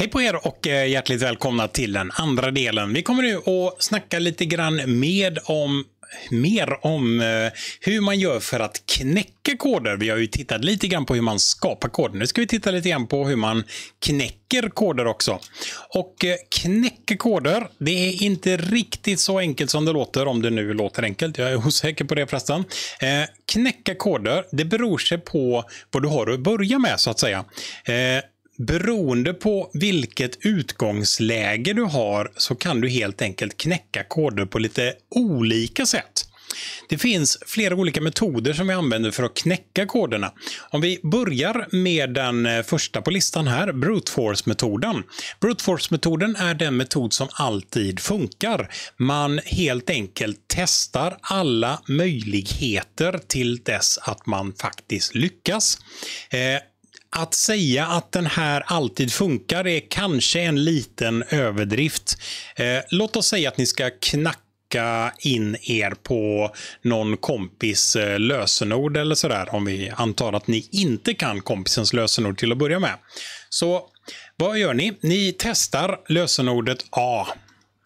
Hej på er och eh, hjärtligt välkomna till den andra delen. Vi kommer nu att snacka lite grann med om mer om eh, hur man gör för att knäcka koder. Vi har ju tittat lite grann på hur man skapar koder. Nu ska vi titta lite grann på hur man knäcker koder också. Och eh, knäcka koder, det är inte riktigt så enkelt som det låter, om det nu låter enkelt. Jag är osäker på det förresten. Knäcka koder, det beror sig på vad du har att börja med så att säga beroende på vilket utgångsläge du har så kan du helt enkelt knäcka koder på lite olika sätt. Det finns flera olika metoder som vi använder för att knäcka koderna. Om vi börjar med den eh, första på listan här, brute force-metoden. Brute force-metoden är den metod som alltid funkar. Man helt enkelt testar alla möjligheter till dess att man faktiskt lyckas. Eh, att säga att den här alltid funkar är kanske en liten överdrift. Eh, låt oss säga att ni ska knacka in er på någon kompis eh, lösenord eller sådär om vi antar att ni inte kan kompisens lösenord till att börja med. Så vad gör ni? Ni testar lösenordet A.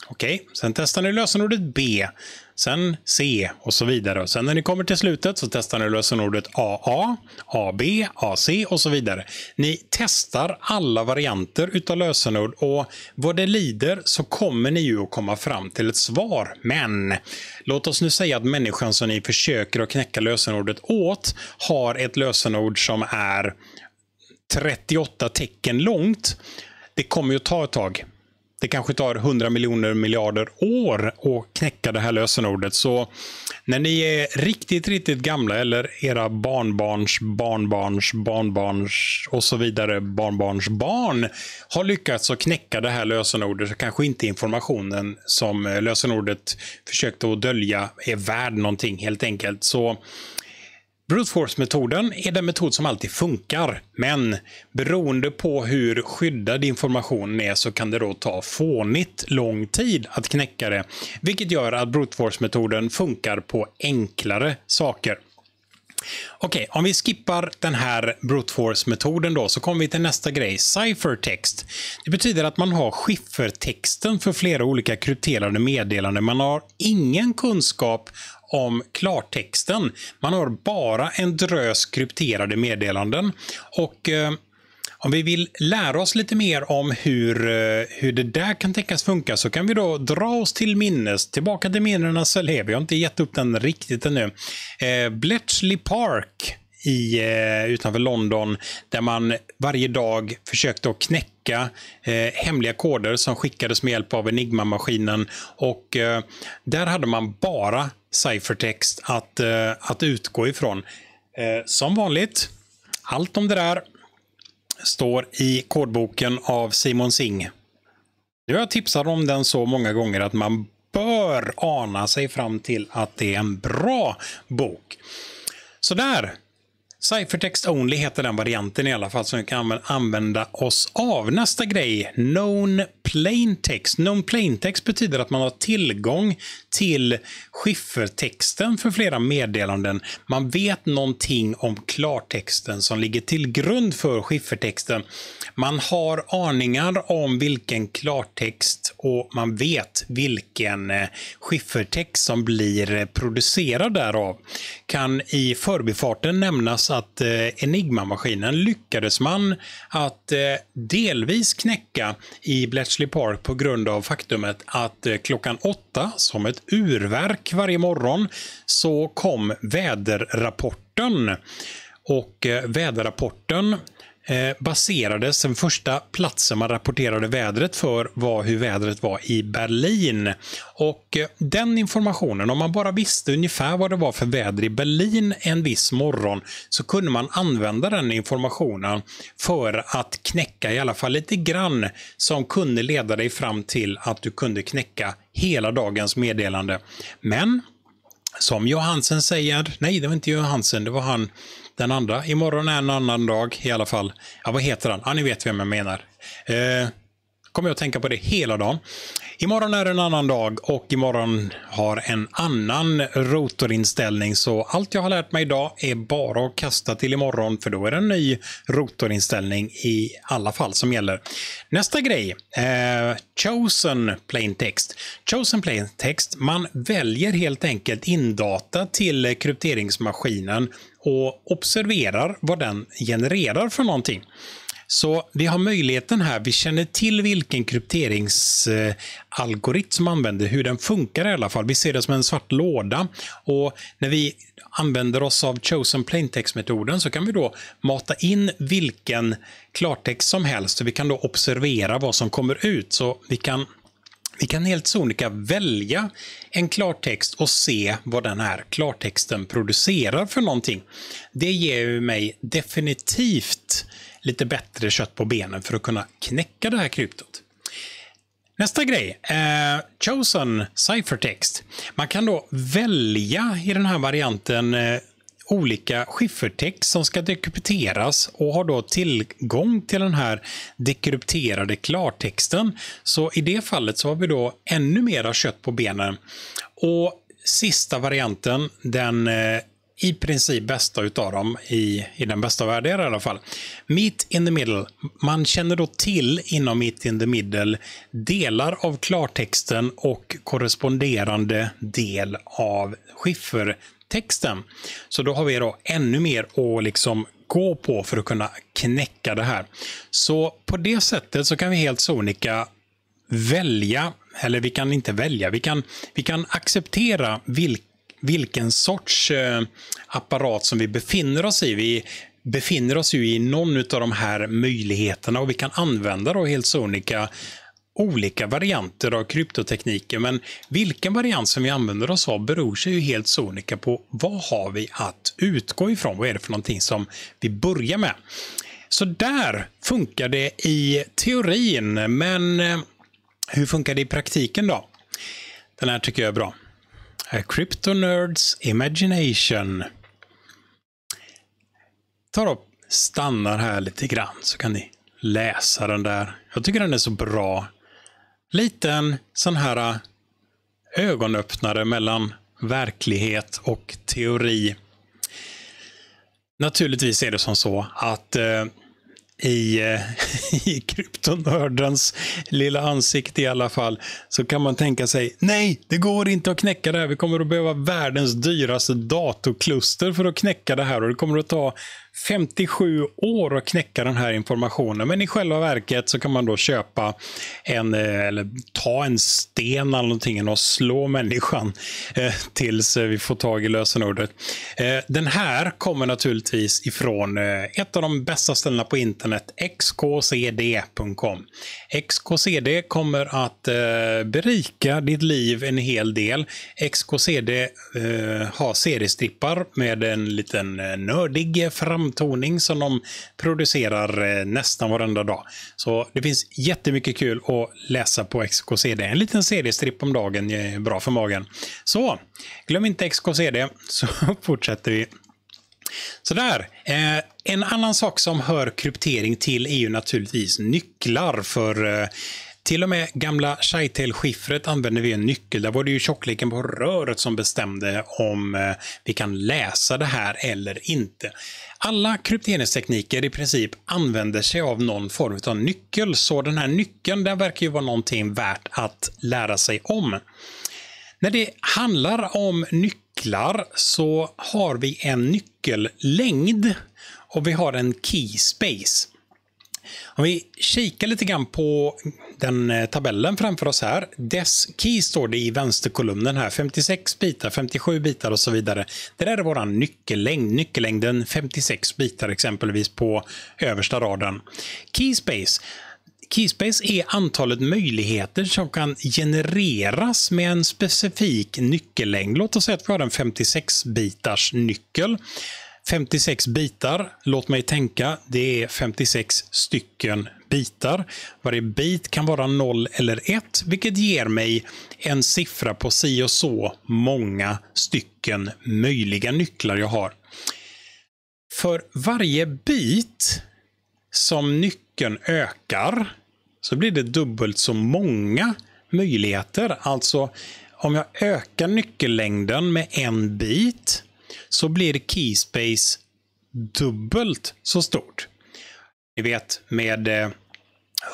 Okej, okay. sen testar ni lösenordet B sen C och så vidare. Och sen när ni kommer till slutet så testar ni lösenordet AA, AB, AC och så vidare. Ni testar alla varianter utav lösenord och vad det lider så kommer ni ju att komma fram till ett svar. Men låt oss nu säga att människan som ni försöker att knäcka lösenordet åt har ett lösenord som är 38 tecken långt. Det kommer ju att ta ett tag det kanske tar 100 miljoner miljarder år att knäcka det här lösenordet. Så när ni är riktigt, riktigt gamla eller era barnbarns, barnbarns, barnbarns och så vidare barnbarns barn har lyckats att knäcka det här lösenordet så kanske inte informationen som lösenordet försökte att dölja är värd någonting helt enkelt. Så Brute force-metoden är den metod som alltid funkar, men beroende på hur skyddad informationen är så kan det då ta fånigt lång tid att knäcka det, vilket gör att brute force-metoden funkar på enklare saker. Okej, okay, om vi skippar den här brute force-metoden då så kommer vi till nästa grej, ciphertext. Det betyder att man har skiffertexten för flera olika krypterade meddelanden. Man har ingen kunskap om klartexten. Man har bara en drös krypterade meddelanden. Och eh, om vi vill lära oss lite mer om hur, eh, hur det där kan tänkas funka så kan vi då dra oss till minnes, tillbaka till minnenas Sölvhe. Vi har inte gett upp den riktigt ännu. Eh, Bletchley Park i, eh, utanför London där man varje dag försökte att knäcka eh, hemliga koder som skickades med hjälp av Enigma-maskinen. Och eh, där hade man bara ciphertext att, eh, att utgå ifrån. Eh, som vanligt, allt om det där står i kodboken av Simon Singh. Nu har jag tipsat om den så många gånger att man bör ana sig fram till att det är en bra bok. Så där. Cyphertext Only heter den varianten i alla fall som vi kan använda oss av. Nästa grej, Known Plain text, Known plain text betyder att man har tillgång till skiffertexten för flera meddelanden. Man vet någonting om klartexten som ligger till grund för skiffertexten. Man har aningar om vilken klartext och man vet vilken eh, skiffertext som blir eh, producerad därav. Kan i förbifarten nämnas att eh, Enigma-maskinen lyckades man att delvis knäcka i Bletch Bletchley Park på grund av faktumet att eh, klockan åtta, som ett urverk varje morgon, så kom väderrapporten. Och eh, väderrapporten Eh, baserades, den första platsen man rapporterade vädret för var hur vädret var i Berlin. Och eh, den informationen, om man bara visste ungefär vad det var för väder i Berlin en viss morgon, så kunde man använda den informationen för att knäcka i alla fall lite grann som kunde leda dig fram till att du kunde knäcka hela dagens meddelande. Men som Johansen säger, nej det var inte Johansen, det var han den andra, imorgon är en annan dag i alla fall. Ja, vad heter han? Ja, ni vet vem jag menar. Eh, kommer jag att tänka på det hela dagen. Imorgon är en annan dag och imorgon har en annan rotorinställning. Så allt jag har lärt mig idag är bara att kasta till imorgon för då är det en ny rotorinställning i alla fall som gäller. Nästa grej. Eh, chosen plain text. Chosen plain text. Man väljer helt enkelt indata till krypteringsmaskinen och observerar vad den genererar för någonting. Så vi har möjligheten här. Vi känner till vilken krypteringsalgoritm som använder, hur den funkar i alla fall. Vi ser det som en svart låda. Och när vi använder oss av chosen plaintext-metoden så kan vi då mata in vilken klartext som helst. Så vi kan då observera vad som kommer ut. Så vi kan vi kan helt sonika välja en klartext och se vad den här klartexten producerar för någonting. Det ger ju mig definitivt lite bättre kött på benen för att kunna knäcka det här kryptot. Nästa grej, eh, Chosen Ciphertext. Man kan då välja i den här varianten eh, olika skiffertext som ska dekrypteras och har då tillgång till den här dekrypterade klartexten. Så i det fallet så har vi då ännu mera kött på benen. Och sista varianten, den eh, i princip bästa utav dem, i, i den bästa världen i alla fall. Meet in the middle. Man känner då till inom Meet in the middle delar av klartexten och korresponderande del av skiffer texten. Så då har vi då ännu mer att liksom gå på för att kunna knäcka det här. Så på det sättet så kan vi helt sonika välja, eller vi kan inte välja, vi kan, vi kan acceptera vilk, vilken sorts eh, apparat som vi befinner oss i. Vi befinner oss ju i någon av de här möjligheterna och vi kan använda då helt sonika olika varianter av kryptotekniker, men vilken variant som vi använder oss av beror sig ju helt sonika på vad har vi att utgå ifrån? Vad är det för någonting som vi börjar med? Så där funkar det i teorin, men eh, hur funkar det i praktiken då? Den här tycker jag är bra. Eh, Crypto Nerds Imagination. Tar upp, stannar här lite grann så kan ni läsa den där. Jag tycker den är så bra liten sån här äh, ögonöppnare mellan verklighet och teori. Naturligtvis är det som så att eh, i, äh, i kryptonördens lilla ansikte i alla fall, så kan man tänka sig, nej, det går inte att knäcka det här. Vi kommer att behöva världens dyraste datorkluster för att knäcka det här och det kommer att ta 57 år att knäcka den här informationen. Men i själva verket så kan man då köpa en, eh, eller ta en sten eller någonting och slå människan eh, tills eh, vi får tag i lösenordet. Eh, den här kommer naturligtvis ifrån eh, ett av de bästa ställena på internet, xkcd.com. XKCD kommer att eh, berika ditt liv en hel del. XKCD har seriestrippar med en liten nördig framtid toning som de producerar eh, nästan varenda dag. Så det finns jättemycket kul att läsa på XKCD. En liten CD-stripp om dagen är eh, bra för magen. Så glöm inte XKCD så fortsätter vi. Sådär. Eh, en annan sak som hör kryptering till är ju naturligtvis nycklar för eh, till och med gamla Scheitell-skiffret använde vi en nyckel. Där var det ju tjockleken på röret som bestämde om eh, vi kan läsa det här eller inte. Alla krypteringstekniker i princip använder sig av någon form av nyckel, så den här nyckeln den verkar ju vara någonting värt att lära sig om. När det handlar om nycklar så har vi en nyckellängd och vi har en key space. Om vi kikar lite grann på den eh, tabellen framför oss här. Dess key står det i vänsterkolumnen här. 56 bitar, 57 bitar och så vidare. Det där är vår nyckellängd. Nyckellängden 56 bitar exempelvis på översta raden. Keyspace. Keyspace är antalet möjligheter som kan genereras med en specifik nyckellängd. Låt oss säga att vi har en 56-bitars nyckel. 56 bitar. Låt mig tänka, det är 56 stycken bitar. Varje bit kan vara 0 eller 1, vilket ger mig en siffra på si och så många stycken möjliga nycklar jag har. För varje bit som nyckeln ökar så blir det dubbelt så många möjligheter. Alltså, om jag ökar nyckellängden med en bit så blir keyspace dubbelt så stort. Ni vet, med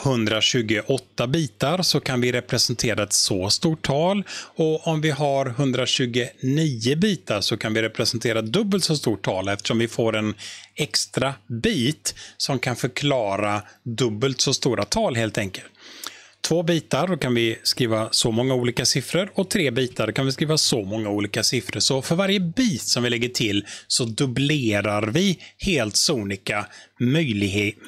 128 eh, bitar så kan vi representera ett så stort tal och om vi har 129 bitar så kan vi representera dubbelt så stort tal eftersom vi får en extra bit som kan förklara dubbelt så stora tal helt enkelt. Två bitar då kan vi skriva så många olika siffror och tre bitar då kan vi skriva så många olika siffror. Så för varje bit som vi lägger till så dubblerar vi helt sonika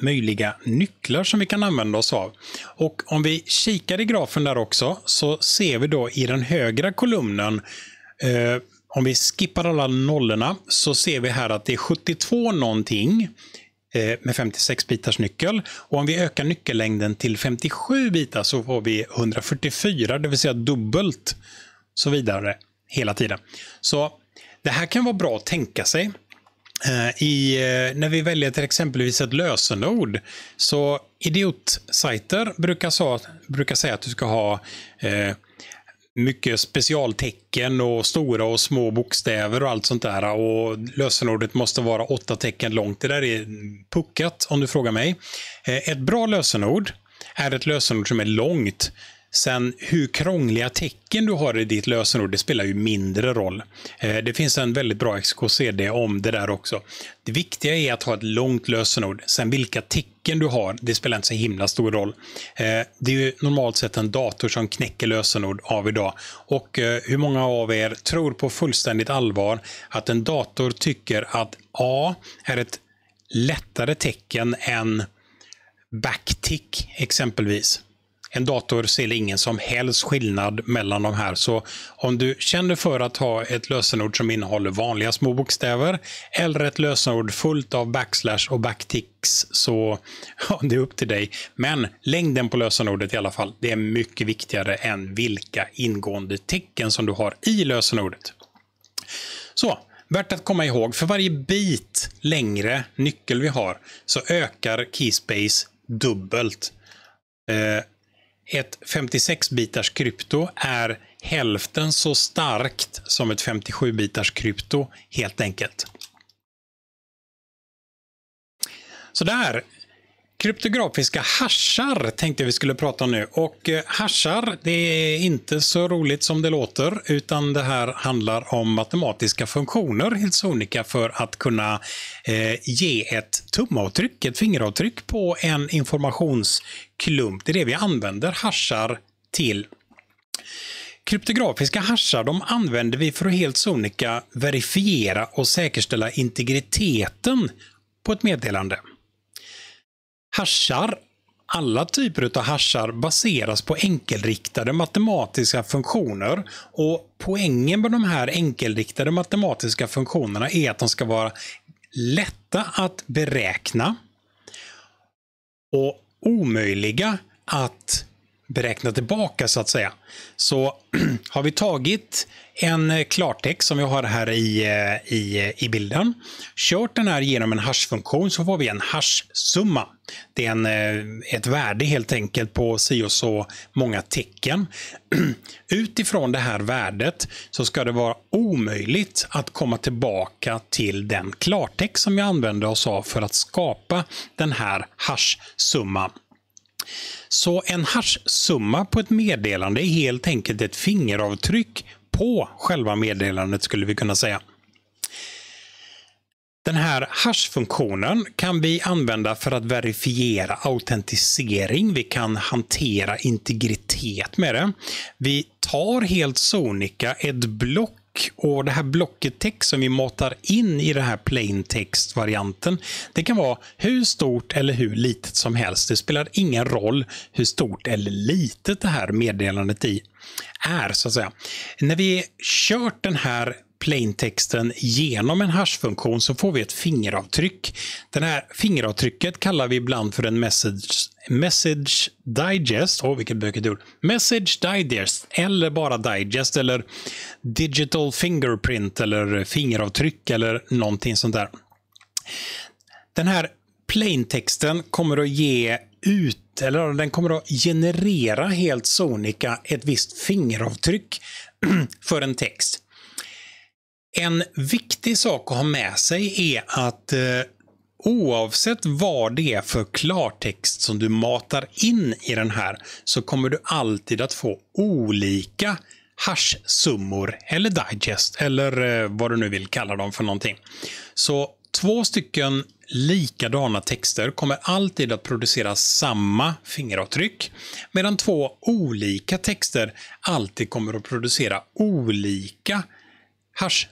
möjliga nycklar som vi kan använda oss av. Och om vi kikar i grafen där också så ser vi då i den högra kolumnen eh, om vi skippar alla nollorna så ser vi här att det är 72 någonting Eh, med 56 bitars nyckel. Och om vi ökar nyckellängden till 57 bitar så får vi 144, det vill säga dubbelt så vidare hela tiden. Så det här kan vara bra att tänka sig. Eh, I, eh, när vi väljer till exempelvis ett lösenord. Så idiotsajter brukar, brukar säga att du ska ha eh, mycket specialtecken och stora och små bokstäver och allt sånt där. Och lösenordet måste vara åtta tecken långt. Det där är puckat om du frågar mig. Eh, ett bra lösenord är ett lösenord som är långt. Sen hur krångliga tecken du har i ditt lösenord, det spelar ju mindre roll. Eh, det finns en väldigt bra XKCD om det där också. Det viktiga är att ha ett långt lösenord. Sen vilka tecken du har, det spelar inte så himla stor roll. Eh, det är ju normalt sett en dator som knäcker lösenord av idag. Och eh, hur många av er tror på fullständigt allvar att en dator tycker att A är ett lättare tecken än backtick exempelvis? en dator ser ingen som helst skillnad mellan de här. Så om du känner för att ha ett lösenord som innehåller vanliga små bokstäver eller ett lösenord fullt av backslash och backticks så ja, det är upp till dig. Men längden på lösenordet i alla fall, det är mycket viktigare än vilka ingående tecken som du har i lösenordet. Så, Värt att komma ihåg, för varje bit längre nyckel vi har så ökar keyspace dubbelt. Eh, ett 56-bitars krypto är hälften så starkt som ett 57-bitars krypto helt enkelt. Så Kryptografiska haschar tänkte vi skulle prata om nu. Och eh, haschar, det är inte så roligt som det låter, utan det här handlar om matematiska funktioner, helt sonika, för att kunna eh, ge ett tumavtryck, ett fingeravtryck på en informationsklump. Det är det vi använder haschar till. Kryptografiska haschar de använder vi för att helt sonika verifiera och säkerställa integriteten på ett meddelande. Haschar, alla typer av haschar baseras på enkelriktade matematiska funktioner. Och poängen med de här enkelriktade matematiska funktionerna är att de ska vara lätta att beräkna och omöjliga att beräkna tillbaka så att säga. Så har vi tagit en klartext som vi har här i, eh, i, eh, i bilden, kört den här genom en hashfunktion så får vi en hashsumma det är en, eh, ett värde helt enkelt på si och så många tecken. Utifrån det här värdet så ska det vara omöjligt att komma tillbaka till den klartext som jag använde oss av för att skapa den här hash Så en hash på ett meddelande är helt enkelt ett fingeravtryck på själva meddelandet skulle vi kunna säga den här hash-funktionen kan vi använda för att verifiera autentisering. Vi kan hantera integritet med det. Vi tar helt sonika ett block och det här blocket text som vi matar in i den här plain text-varianten. Det kan vara hur stort eller hur litet som helst. Det spelar ingen roll hur stort eller litet det här meddelandet i är så att säga. När vi kört den här plaintexten genom en hashfunktion så får vi ett fingeravtryck. Det här fingeravtrycket kallar vi ibland för en message, message digest. Åh, oh, vilket bökigt ord. Message digest eller bara digest eller digital fingerprint eller fingeravtryck eller någonting sånt där. Den här plaintexten kommer att ge ut, eller den kommer att generera helt sonika ett visst fingeravtryck för en text. En viktig sak att ha med sig är att eh, oavsett vad det är för klartext som du matar in i den här så kommer du alltid att få olika hashsummor eller digest eller eh, vad du nu vill kalla dem för någonting. Så två stycken likadana texter kommer alltid att producera samma fingeravtryck, medan två olika texter alltid kommer att producera olika hash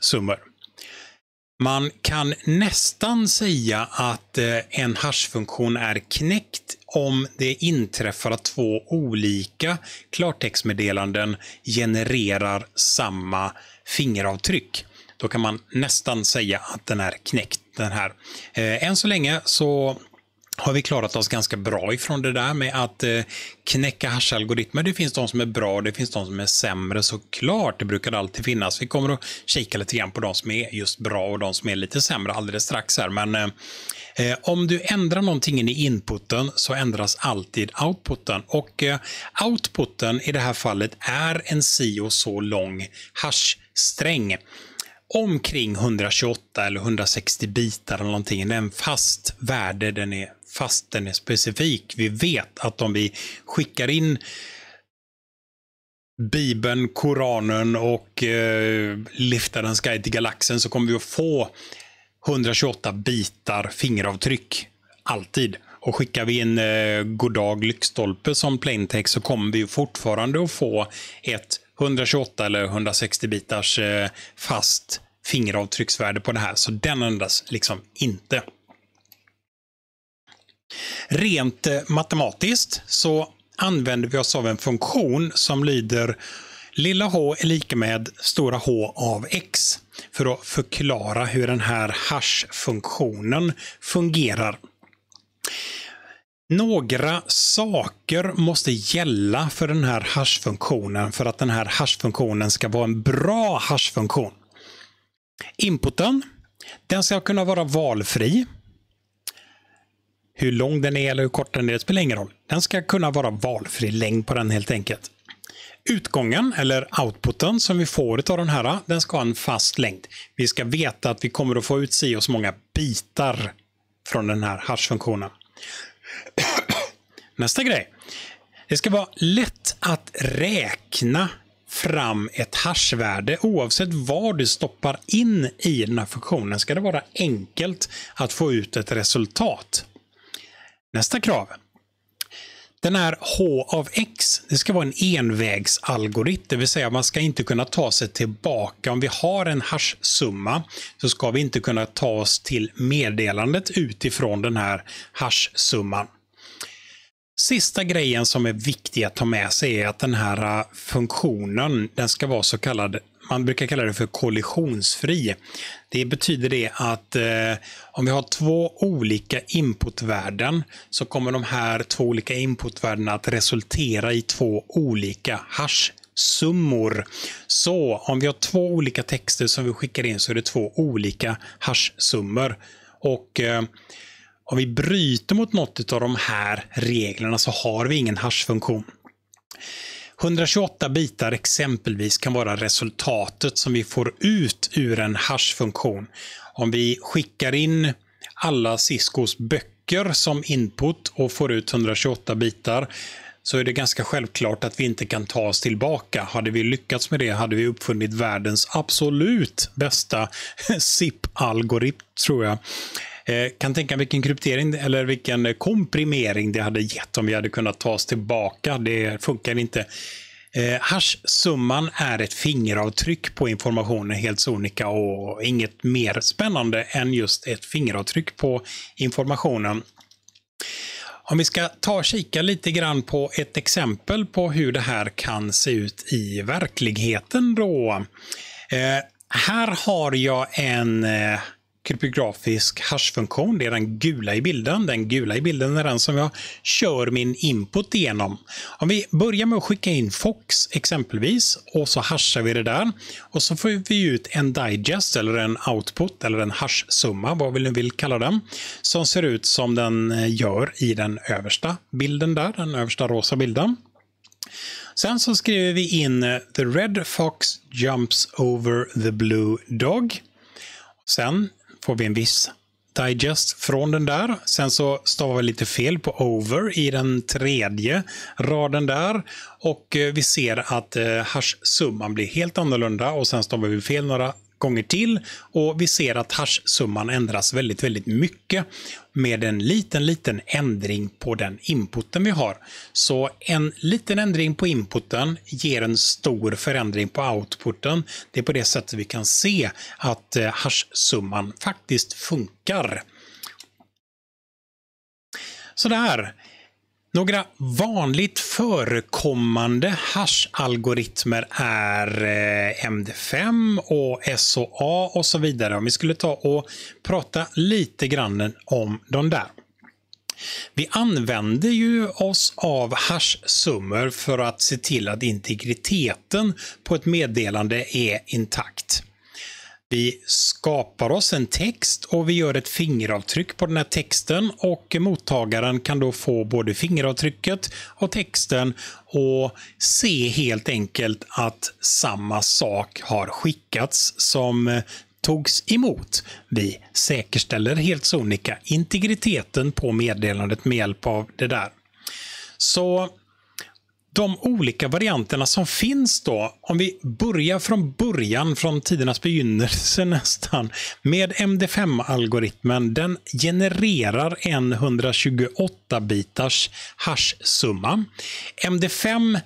Man kan nästan säga att eh, en hashfunktion är knäckt om det inträffar att två olika klartextmeddelanden genererar samma fingeravtryck. Då kan man nästan säga att den är knäckt den här. Eh, än så länge så har vi klarat oss ganska bra ifrån det där med att eh, knäcka haschalgoritmer. Det finns de som är bra, och det finns de som är sämre såklart. Det brukar alltid finnas. Vi kommer att kika lite grann på de som är just bra och de som är lite sämre alldeles strax här. Men eh, eh om du ändrar någonting i inputen så ändras alltid outputen. Och eh, outputen i det här fallet är en si och så lång hashsträng omkring 128 eller 160 bitar eller någonting. Det är en fast värde, den är fast den är specifik. Vi vet att om vi skickar in Bibeln, Koranen och eh, Liftarens guide till galaxen så kommer vi att få 128 bitar fingeravtryck. Alltid. Och skickar vi in eh, Goddag lyktstolpe som plaintext så kommer vi fortfarande att få ett 128 eller 160 bitars eh, fast fingeravtrycksvärde på det här. Så den ändras liksom inte. Rent eh, matematiskt så använder vi oss av en funktion som lyder lilla h är lika med stora h av x för att förklara hur den här hash-funktionen fungerar. Några saker måste gälla för den här hashfunktionen för att den här hashfunktionen ska vara en bra hashfunktion. Inputen, den ska kunna vara valfri. Hur lång den är eller hur kort den är, spelar ingen roll. Den ska kunna vara valfri längd på den helt enkelt. Utgången, eller outputen, som vi får av den här, den ska ha en fast längd. Vi ska veta att vi kommer att få ut si och så många bitar från den här hash Nästa grej. Det ska vara lätt att räkna fram ett hashvärde oavsett vad du stoppar in i den här funktionen. Ska det vara enkelt att få ut ett resultat. Nästa krav. Den här H av X, det ska vara en envägsalgoritm, det vill säga man ska inte kunna ta sig tillbaka. Om vi har en hash så ska vi inte kunna ta oss till meddelandet utifrån den här hash Sista grejen som är viktig att ta med sig är att den här äh, funktionen den ska vara så kallad man brukar kalla det för kollisionsfri. Det betyder det att eh, om vi har två olika inputvärden så kommer de här två olika inputvärdena att resultera i två olika hash summor. Så om vi har två olika texter som vi skickar in så är det två olika hashsummor. Och eh, om vi bryter mot något av de här reglerna så har vi ingen hashfunktion. 128 bitar exempelvis kan vara resultatet som vi får ut ur en hash Om vi skickar in alla Ciscos böcker som input och får ut 128 bitar så är det ganska självklart att vi inte kan ta oss tillbaka. Hade vi lyckats med det hade vi uppfunnit världens absolut bästa SIP-algoritm, tror jag. Eh, kan tänka vilken kryptering eller vilken eh, komprimering det hade gett om vi hade kunnat ta oss tillbaka. Det funkar inte. Eh, Hash-summan är ett fingeravtryck på informationen, helt sonika och inget mer spännande än just ett fingeravtryck på informationen. Om vi ska ta och kika lite grann på ett exempel på hur det här kan se ut i verkligheten då. Eh, här har jag en eh, kryptografisk hashfunktion. Det är den gula i bilden. Den gula i bilden är den som jag kör min input igenom. Om vi börjar med att skicka in Fox exempelvis och så hashar vi det där. Och så får vi ut en digest eller en output eller en hashsumma, vad vi nu vill kalla den, som ser ut som den eh, gör i den översta bilden där, den översta rosa bilden. Sen så skriver vi in eh, “The red fox jumps over the blue dog” Sen får vi en viss digest från den där. Sen så stavar vi lite fel på over i den tredje raden där. Och eh, vi ser att eh, hash-summan blir helt annorlunda och sen stavar vi fel några gånger till och vi ser att hash-summan ändras väldigt, väldigt mycket med en liten, liten ändring på den inputen vi har. Så en liten ändring på inputen ger en stor förändring på outputen. Det är på det sättet vi kan se att eh, hash-summan faktiskt funkar. Sådär. Några vanligt förekommande hash-algoritmer är eh, MD5 och SOA och så vidare. Om vi skulle ta och prata lite grann om de där. Vi använder ju oss av hash-summor för att se till att integriteten på ett meddelande är intakt. Vi skapar oss en text och vi gör ett fingeravtryck på den här texten och mottagaren kan då få både fingeravtrycket och texten och se helt enkelt att samma sak har skickats som eh, togs emot. Vi säkerställer helt sonika integriteten på meddelandet med hjälp av det där. Så de olika varianterna som finns då, om vi börjar från början, från tidernas begynnelse nästan, med MD5-algoritmen. Den genererar en 128-bitars hash MD5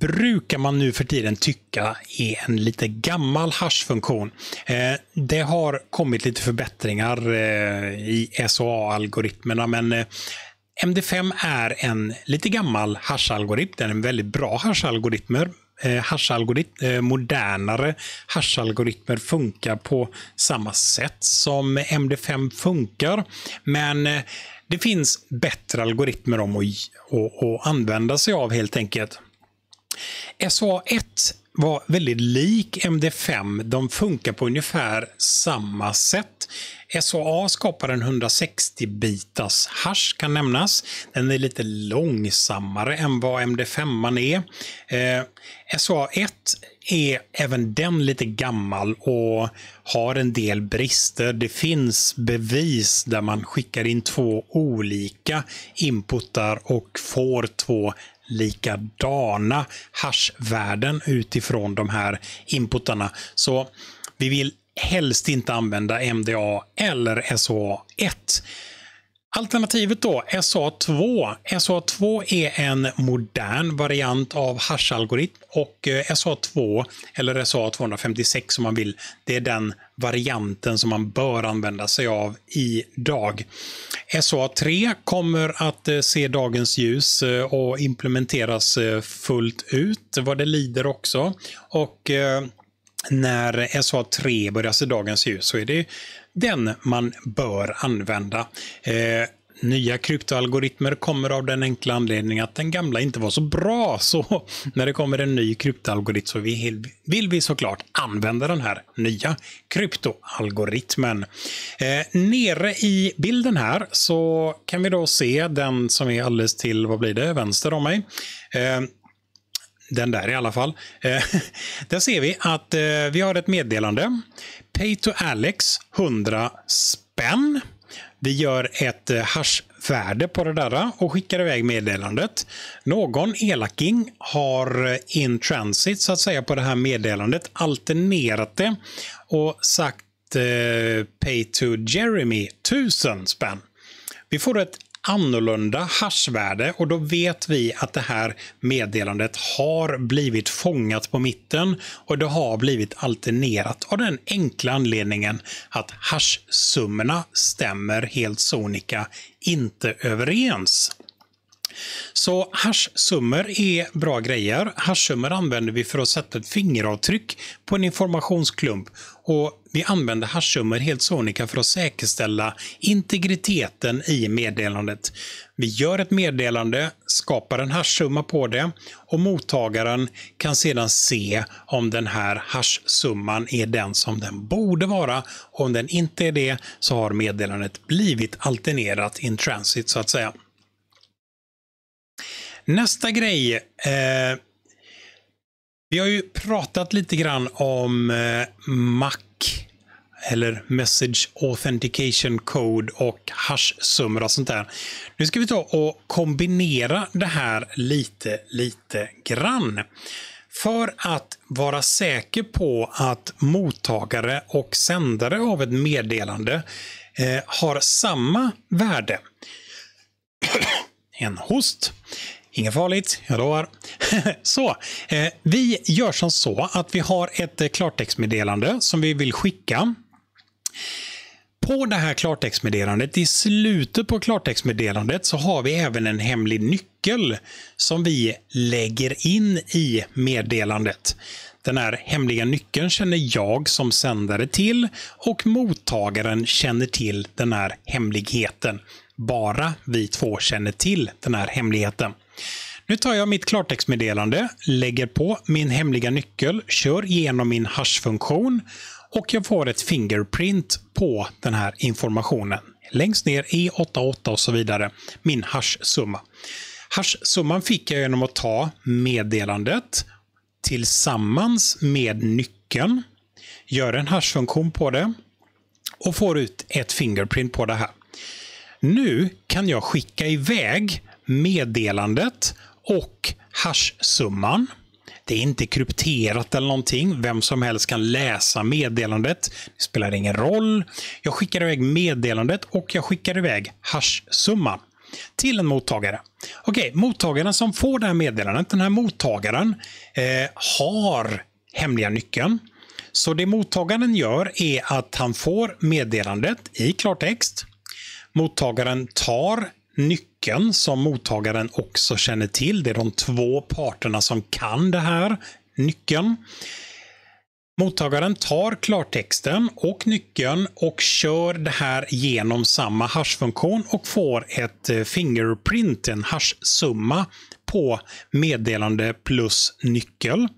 brukar man nu för tiden tycka är en lite gammal hashfunktion. Eh, det har kommit lite förbättringar eh, i SOA-algoritmerna, men eh, MD5 är en lite gammal hash Den är en väldigt bra hash-algoritmer. Eh, eh, modernare hash funkar på samma sätt som MD5 funkar. Men eh, det finns bättre algoritmer om att, att, att använda sig av helt enkelt. SA1 var väldigt lik MD5. De funkar på ungefär samma sätt. SOA skapar en 160-bitars hash kan nämnas. Den är lite långsammare än vad MD5 är. Eh, SOA1 är även den lite gammal och har en del brister. Det finns bevis där man skickar in två olika inputar och får två likadana hashvärden utifrån de här inputarna. Så vi vill helst inte använda MDA eller SA1. Alternativet då, SA2. SA2 är en modern variant av hash-algoritm och eh, SA2, eller SA256 om man vill, det är den varianten som man bör använda sig av idag. SA3 kommer att eh, se dagens ljus eh, och implementeras fullt ut vad det lider också. Och när SA3 börjar se dagens ljus så är det den man bör använda. Eh, nya kryptoalgoritmer kommer av den enkla anledningen att den gamla inte var så bra. Så när det kommer en ny kryptoalgoritm så vill vi såklart använda den här nya kryptoalgoritmen. Eh, nere i bilden här så kan vi då se den som är alldeles till, vad blir det, vänster om mig. Eh, den där i alla fall. Eh, där ser vi att eh, vi har ett meddelande. Pay to Alex 100 spänn. Vi gör ett eh, hashvärde på det där och skickar iväg meddelandet. Någon elaking har in transit så att säga på det här meddelandet alternerat det och sagt eh, pay to Jeremy 1000 spänn. Vi får ett annorlunda haschvärde och då vet vi att det här meddelandet har blivit fångat på mitten och det har blivit alternerat av den enkla anledningen att hashsummorna stämmer helt sonika inte överens. Så hashsummor är bra grejer. Hashsummor använder vi för att sätta ett fingeravtryck på en informationsklump och vi använder haschnummer helt sonika för att säkerställa integriteten i meddelandet. Vi gör ett meddelande, skapar en haschsumma på det och mottagaren kan sedan se om den här haschsumman är den som den borde vara. Och om den inte är det så har meddelandet blivit alternerat in transit så att säga. Nästa grej eh, vi har ju pratat lite grann om eh, Mac eller Message Authentication Code och hashsummor och sånt där. Nu ska vi ta och kombinera det här lite, lite grann. För att vara säker på att mottagare och sändare av ett meddelande eh, har samma värde. en host. Inget farligt, jag lovar. så, eh, vi gör som så att vi har ett eh, klartextmeddelande som vi vill skicka. På det här klartextmeddelandet, i slutet på klartextmeddelandet så har vi även en hemlig nyckel som vi lägger in i meddelandet. Den här hemliga nyckeln känner jag som sändare till och mottagaren känner till den här hemligheten. Bara vi två känner till den här hemligheten. Nu tar jag mitt klartextmeddelande, lägger på min hemliga nyckel, kör igenom min hashfunktion och jag får ett fingerprint på den här informationen. Längst ner E88 och så vidare. Min hashsumma. Hashsumman fick jag genom att ta meddelandet tillsammans med nyckeln, gör en hashfunktion på det och får ut ett fingerprint på det här. Nu kan jag skicka iväg meddelandet och hashsumman. Det är inte krypterat eller någonting. Vem som helst kan läsa meddelandet. Det spelar ingen roll. Jag skickar iväg meddelandet och jag skickar iväg hashsumman till en mottagare. Okej, mottagaren som får det här meddelandet, den här mottagaren eh, har hemliga nyckeln. Så det mottagaren gör är att han får meddelandet i klartext. Mottagaren tar Nyckeln som mottagaren också känner till, det är de två parterna som kan det här, nyckeln. Mottagaren tar klartexten och nyckeln och kör det här genom samma hashfunktion och får ett eh, fingerprint, en hashsumma på meddelande plus nyckel.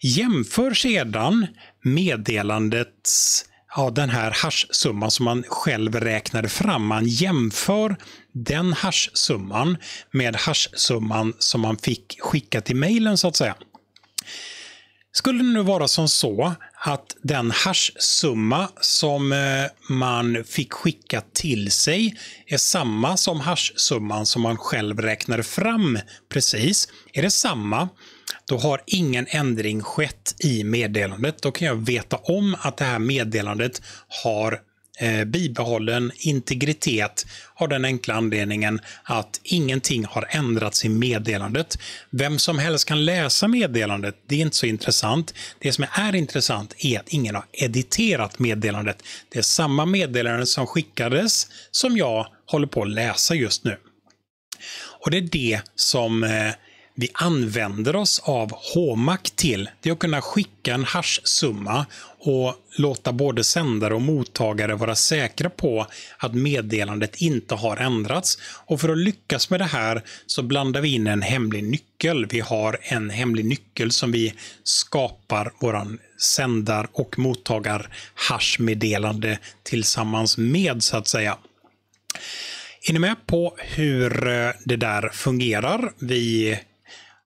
Jämför sedan meddelandets, ja, den här hashsumman som man själv räknade fram. Man jämför den hashsumman med hashsumman som man fick skicka till mejlen så att säga. Skulle det nu vara som så att den hashsumma som eh, man fick skicka till sig är samma som hashsumman som man själv räknade fram precis, är det samma, då har ingen ändring skett i meddelandet. Då kan jag veta om att det här meddelandet har eh, bibehållen integritet av den enkla anledningen att ingenting har ändrats i meddelandet. Vem som helst kan läsa meddelandet. Det är inte så intressant. Det som är intressant är att ingen har editerat meddelandet. Det är samma meddelande som skickades som jag håller på att läsa just nu. Och det är det som eh, vi använder oss av HMAC till, det är att kunna skicka en hash-summa och låta både sändare och mottagare vara säkra på att meddelandet inte har ändrats. Och för att lyckas med det här så blandar vi in en hemlig nyckel. Vi har en hemlig nyckel som vi skapar våran sändar och mottagar hashmeddelande tillsammans med så att säga. Är ni med på hur eh, det där fungerar? Vi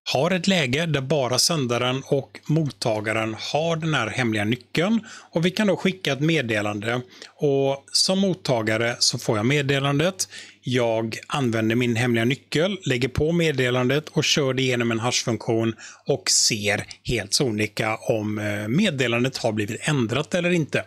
har ett läge där bara sändaren och mottagaren har den här hemliga nyckeln. Och vi kan då skicka ett meddelande. Och som mottagare så får jag meddelandet. Jag använder min hemliga nyckel, lägger på meddelandet och kör det genom en hashfunktion och ser helt sonika om eh, meddelandet har blivit ändrat eller inte.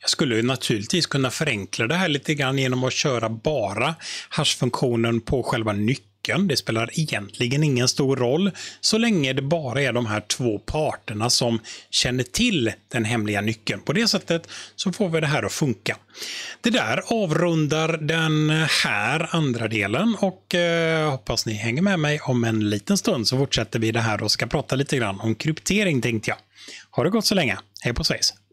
Jag skulle naturligtvis kunna förenkla det här lite grann genom att köra bara hashfunktionen på själva nyckeln nyckeln. Det spelar egentligen ingen stor roll så länge det bara är de här två parterna som känner till den hemliga nyckeln. På det sättet så får vi det här att funka. Det där avrundar den här andra delen och eh, hoppas ni hänger med mig om en liten stund så fortsätter vi det här och ska prata lite grann om kryptering tänkte jag. Ha det gott så länge. Hej på svejs!